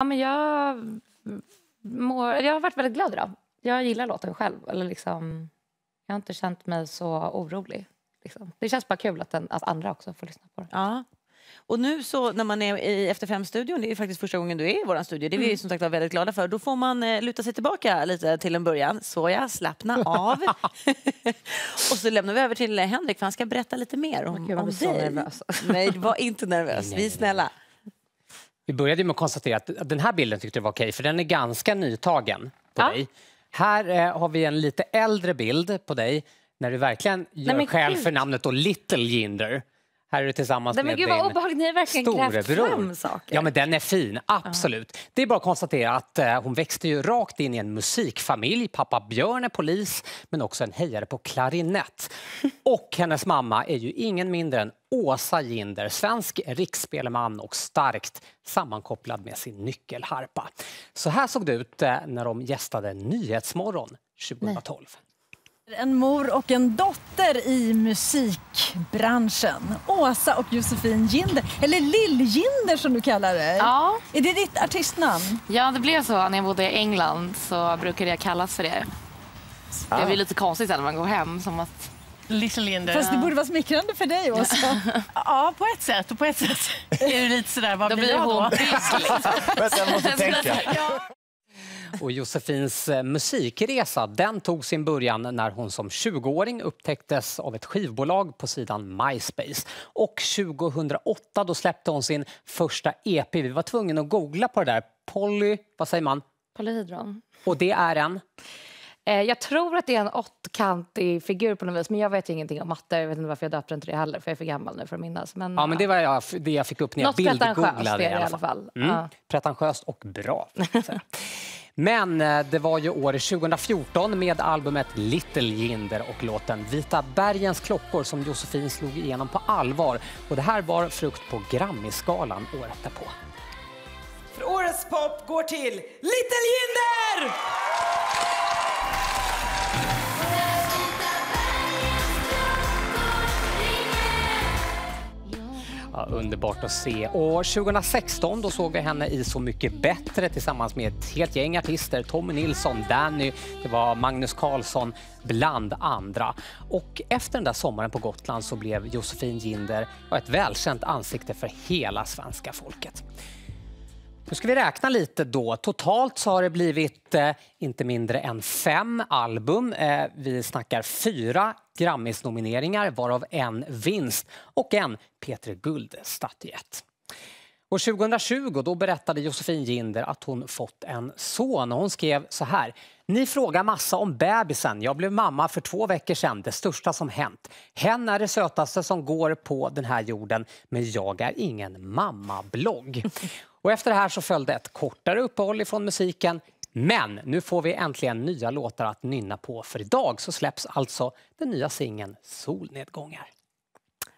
Ja, men jag, mår, jag har varit väldigt glad idag. Jag gillar låten själv. Eller liksom, jag har inte känt mig så orolig. Liksom. Det känns bara kul att, den, att andra också får lyssna på den. Ja. Och nu så när man är i Efter fem-studion, det är faktiskt första gången du är i vår studio, det är vi mm. som sagt väldigt glada för, då får man eh, luta sig tillbaka lite till en början. Så ja, slappna av. och så lämnar vi över till Henrik för han ska berätta lite mer om, Gud, om dig. Nej, var inte nervös. Nej, nej, nej. Vi är snälla. Vi började med att konstatera att den här bilden tyckte jag var okej, för den är ganska nytagen på ja. dig. Här eh, har vi en lite äldre bild på dig när du verkligen gör Nej, skäl för namnet då Little Jinder. Här är du tillsammans Nej, med gud, din obehagligt. Ni verkligen storebror. Fram saker. Ja, men den är fin, absolut. Ja. Det är bara att konstatera att eh, hon växte ju rakt in i en musikfamilj. Pappa Björn är polis, men också en hejare på klarinett. Och hennes mamma är ju ingen mindre än Åsa Ginder, svensk riksspelman och starkt sammankopplad med sin nyckelharpa. Så här såg det ut eh, när de gästade Nyhetsmorgon 2012. Nej. En mor och en dotter i musikbranschen. Åsa och Josefin Ginder, eller Lill-Ginder som du kallar dig. Ja. Är det ditt artistnamn? Ja, det blev så. När jag bodde i England så brukade jag kallas för det. Ah. Det blir lite konstigt när man går hem, som att Little Linder. Fast det borde vara smickrande för dig också. ja, på ett sätt. Och på ett sätt är det lite sådär, vad blir jag då? Vänta, jag måste tänka. Och Josefins eh, musikresa den tog sin början när hon som 20-åring upptäcktes av ett skivbolag på sidan MySpace. Och 2008 då släppte hon sin första EP. Vi var tvungna att googla på det där. Polly, vad säger man? Polyhydron. Och det är en? Eh, jag tror att det är en åttkantig figur på något vis, men jag vet ingenting om matte. Jag vet inte varför jag döpte den det heller, för jag är för gammal nu för att minnas. Men, ja, men det var jag, det jag fick upp när jag bildgooglade i alla fall. Mm. Ja. Pretentiöst och bra. men eh, det var ju år 2014 med albumet Little Jinder och låten Vita bergens klockor som Josefin slog igenom på allvar. Och det här var frukt på Grammisgalan året därpå. För årets pop går till Little Jinder! Ja, underbart att se. Och 2016 då såg vi henne i Så mycket bättre tillsammans med ett helt gäng artister. Tommy Nilsson, Danny, det var Magnus Carlsson bland andra. Och efter den där sommaren på Gotland så blev Josefin Ginder ett välkänt ansikte för hela svenska folket. Nu ska vi räkna lite då. Totalt så har det blivit eh, inte mindre än fem album. Eh, vi snackar fyra Grammis-nomineringar, varav en vinst och en Peter Guld-statyett. År 2020 då berättade Josefin Ginder att hon fått en son. Hon skrev så här. Ni frågar massa om bebisen. Jag blev mamma för två veckor sedan. Det största som hänt. Hen är det sötaste som går på den här jorden, men jag är ingen mammablogg. Och efter det här så följde ett kortare uppehåll ifrån musiken. Men nu får vi äntligen nya låtar att nynna på för idag så släpps alltså den nya singeln Solnedgångar.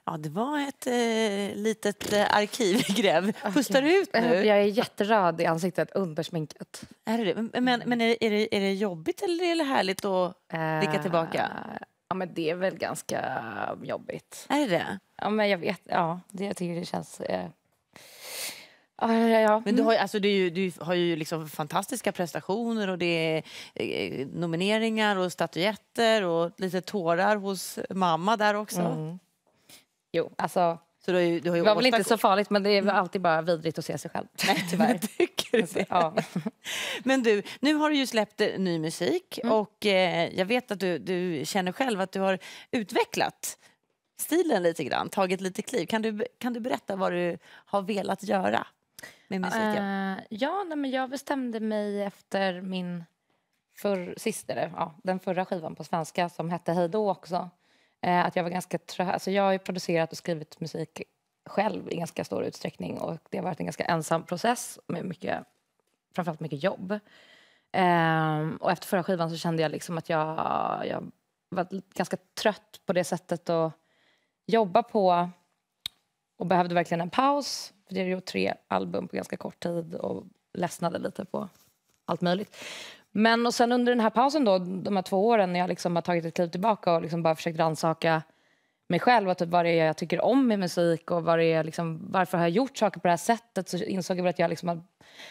Ja, det var ett eh, litet eh, arkivgräv. Pustar du ut nu? Jag är jätteröd i ansiktet, undersminkat. Är det, men men är, är, det, är det jobbigt eller är det härligt att blicka uh, eh, tillbaka? Ja, men det är väl ganska jobbigt. Är det? Ja, men jag vet. Ja, det, jag tycker det känns... Eh, Ja, ja, ja. Men du mm. har, alltså, du, du har ju liksom fantastiska prestationer och det är eh, nomineringar och statyetter och lite tårar hos mamma där också. Mm. Jo, alltså så du, du har ju det var väl inte så farligt, men det är mm. alltid bara vidrigt att se sig själv. Nej, tyvärr. Tycker du alltså, det? Ja. Men du, nu har du ju släppt eh, ny musik mm. och eh, jag vet att du, du känner själv att du har utvecklat stilen lite grann, tagit lite kliv. Kan du, kan du berätta vad du har velat göra? med musik? uh, ja nej, men jag bestämde mig efter min för, sista, ja, den förra skivan på svenska som hette Hej då också. Uh, att jag var ganska trött. Alltså, jag har producerat och skrivit musik själv i ganska stor utsträckning och det har varit en ganska ensam process med mycket, framförallt mycket jobb. Um, och efter förra skivan så kände jag liksom att jag, jag var ganska trött på det sättet att jobba på och behövde verkligen en paus. För det är ju tre album på ganska kort tid och ledsnade lite på allt möjligt. Men och sen under den här pausen då, de här två åren när jag liksom har tagit ett kliv tillbaka och liksom bara försökt rannsaka mig själv och typ vad det är jag tycker om med musik och vad det är, liksom, varför har jag gjort saker på det här sättet så insåg jag att jag liksom har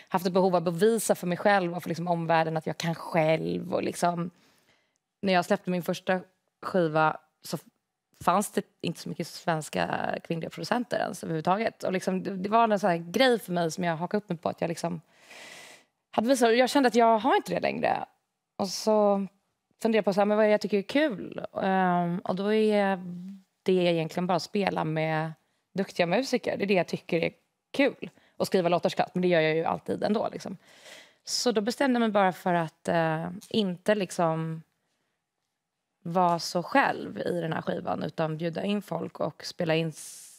haft ett behov av att bevisa för mig själv och för liksom omvärlden att jag kan själv. Och liksom, när jag släppte min första skiva så fanns det inte så mycket svenska kvinnliga producenter ens överhuvudtaget. Och liksom, det, var en sån grej för mig som jag hakade upp mig på. Att jag, liksom hade visat, jag kände att jag har inte det längre. Och så funderade jag på så här, men vad jag tycker är kul. Um, och då är det egentligen bara att spela med duktiga musiker. Det är det jag tycker är kul. Och skriva låtarskatt, men det gör jag ju alltid ändå. Liksom. Så då bestämde jag mig bara för att uh, inte liksom vara så själv i den här skivan utan bjuda in folk och spela in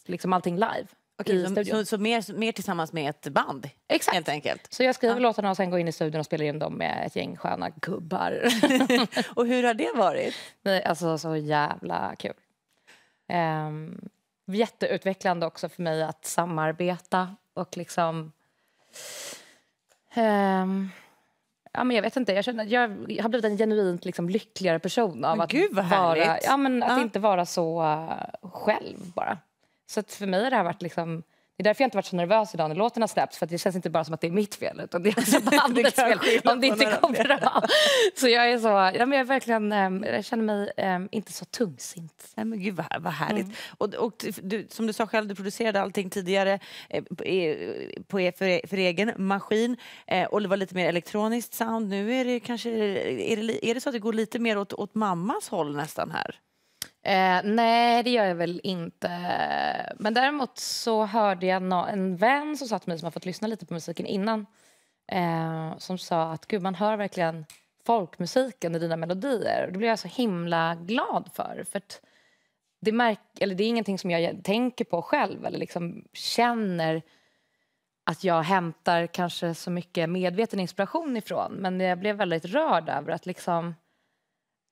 liksom allting live. Okej, så, så, så mer, mer, tillsammans med ett band? Exakt. Helt enkelt. Så jag skriver ja. låtarna och sen går in i studion och spelar in dem med ett gäng sköna gubbar. och hur har det varit? alltså så jävla kul. Um, jätteutvecklande också för mig att samarbeta och liksom... Um, Ja, men jag vet inte. Jag, känner, jag, har blivit en genuint liksom, lyckligare person av men att, vara, ja, men att ja. inte vara så uh, själv bara. Så att för mig har det här varit liksom det är därför jag inte varit så nervös idag när låten har släppts. För det känns inte bara som att det är mitt fel, utan det är alltså bandets fel om det inte går bra. Så jag är så, ja, men jag, verkligen, ehm, jag känner mig ehm, inte så tungsint. Nej, men gud vad, vad härligt. Mm. Och, och du, som du sa själv, du producerade allting tidigare eh, på, eh, på, för, för egen maskin. Eh, och det var lite mer elektroniskt sound. Nu är det kanske, är det, är det så att det går lite mer åt, åt mammas håll nästan här? Eh, nej, det gör jag väl inte. Men däremot så hörde jag en vän som satt med mig, som har fått lyssna lite på musiken innan, eh, som sa att gud, man hör verkligen folkmusiken i dina melodier. Det blev jag så himla glad för. för det, märk eller det är ingenting som jag tänker på själv eller liksom känner att jag hämtar kanske så mycket medveten inspiration ifrån. Men jag blev väldigt rörd över att liksom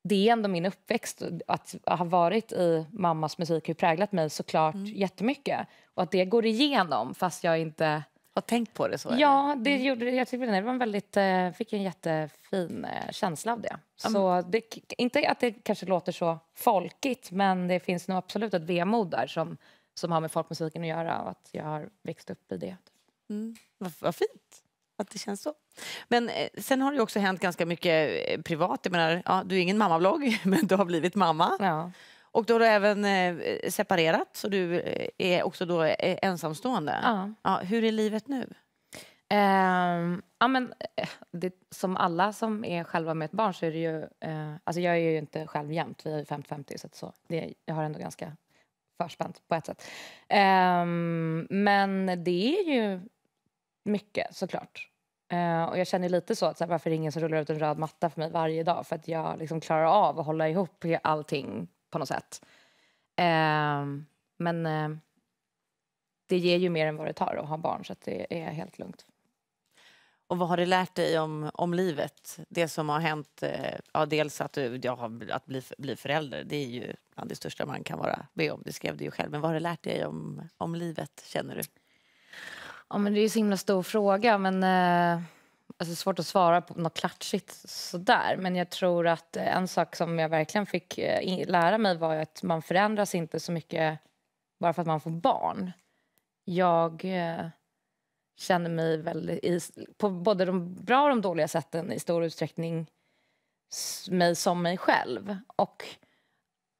det är ändå min uppväxt. Att ha varit i mammas musik har präglat mig såklart mm. jättemycket. Och att det går igenom fast jag inte... Har tänkt på det så? Ja, det mm. gjorde, jag tyckte det var en väldigt, eh, fick en jättefin eh, känsla av det. Mm. Så det, inte att det kanske låter så folkigt men det finns nog absolut ett vemod där som, som har med folkmusiken att göra och att jag har växt upp i det. Mm. Vad, vad fint! att det känns så. Men eh, sen har det också hänt ganska mycket eh, privat. Jag menar, ja, du är ingen mammablogg, men du har blivit mamma. Ja. Och då har du även eh, separerat, så du är också då ensamstående. Ja. ja hur är livet nu? Um, ja, men, det, som alla som är själva med ett barn så är det ju... Uh, alltså jag är ju inte själv jämt, vi är ju 50-50, så, så det, jag har ändå ganska förspänt på ett sätt. Um, men det är ju mycket såklart. Uh, och jag känner lite så att så här, varför är det ingen som rullar ut en röd matta för mig varje dag? För att jag liksom klarar av att hålla ihop allting på något sätt. Uh, men uh, det ger ju mer än vad det tar att ha barn så det är helt lugnt. Och vad har det lärt dig om, om livet? Det som har hänt, eh, ja, dels att, du, ja, att bli, bli förälder, det är ju bland det största man kan vara med om, det skrev du ju själv. Men vad har det lärt dig om, om livet, känner du? Ja, men det är en så himla stor fråga, men eh, alltså svårt att svara på något klatschigt sådär. Men jag tror att eh, en sak som jag verkligen fick eh, lära mig var att man förändras inte så mycket bara för att man får barn. Jag eh, känner mig väldigt, i, på både de bra och de dåliga sätten i stor utsträckning mig som mig själv. Och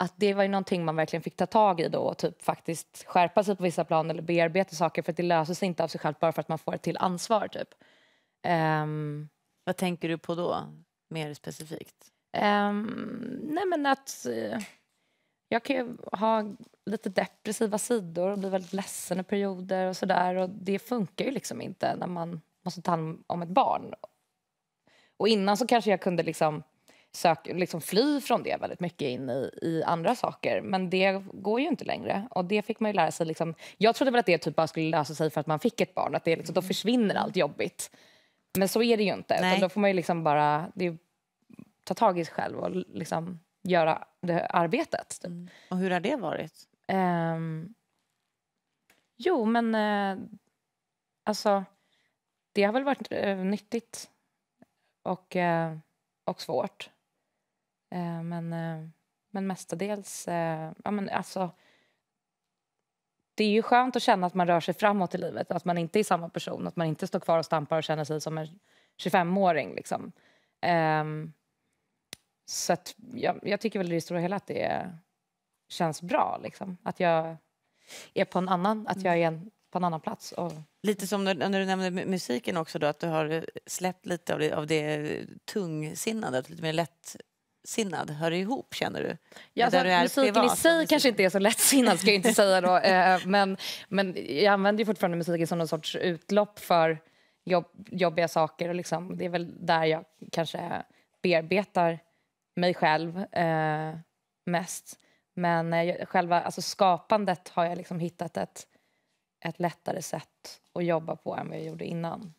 att det var ju någonting man verkligen fick ta tag i då och typ faktiskt skärpa sig på vissa plan eller bearbeta saker för att det löser sig inte av sig självt bara för att man får ett till ansvar typ. Um, Vad tänker du på då, mer specifikt? Um, nej men att eh, jag kan ju ha lite depressiva sidor och bli väldigt ledsen i perioder och sådär och det funkar ju liksom inte när man måste ta hand om ett barn. Och innan så kanske jag kunde liksom sök, liksom fly från det väldigt mycket in i, i, andra saker. Men det går ju inte längre. Och det fick man ju lära sig. Liksom. Jag trodde väl att det typ bara skulle lösa sig för att man fick ett barn. Att det liksom, då mm. försvinner allt jobbigt. Men så är det ju inte. Utan då får man ju liksom bara det, ta tag i sig själv och liksom göra det arbetet. Typ. Mm. Och hur har det varit? Um, jo, men... Uh, alltså, det har väl varit uh, nyttigt och, uh, och svårt. Eh, men, eh, men mestadels... Eh, ja, men alltså, det är ju skönt att känna att man rör sig framåt i livet, att man inte är samma person, att man inte står kvar och stampar och känner sig som en 25-åring. Liksom. Um, så att jag, jag, tycker väl i det stora hela att det känns bra. Liksom. Att jag är på en annan, att jag är en, på en annan plats. Och... Lite som när, när du nämnde musiken också, då, att du har släppt lite av det, av det tungsinnade, lite mer lätt lättsinnad hör ihop, känner du? Ja, alltså, du musiken privat, i sig kanske inte är så lättsinnad, ska jag inte säga då. Eh, men, men jag använder ju fortfarande musiken som någon sorts utlopp för jobb, jobbiga saker. Och liksom, det är väl där jag kanske bearbetar mig själv eh, mest. Men eh, själva alltså skapandet har jag liksom hittat ett, ett lättare sätt att jobba på än vad jag gjorde innan.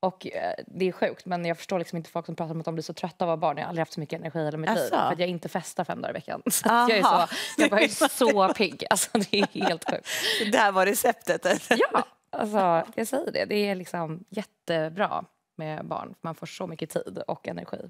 Och eh, det är sjukt, men jag förstår liksom inte folk som pratar om att de blir så trötta av att vara barn. Jag har aldrig haft så mycket energi i mitt liv. För att jag inte festar fem dagar i veckan. Så jag är så, jag bara, är så pigg. Alltså, det är helt sjukt. Det här var receptet? Ja, alltså, jag säger det. Det är liksom jättebra med barn. Man får så mycket tid och energi.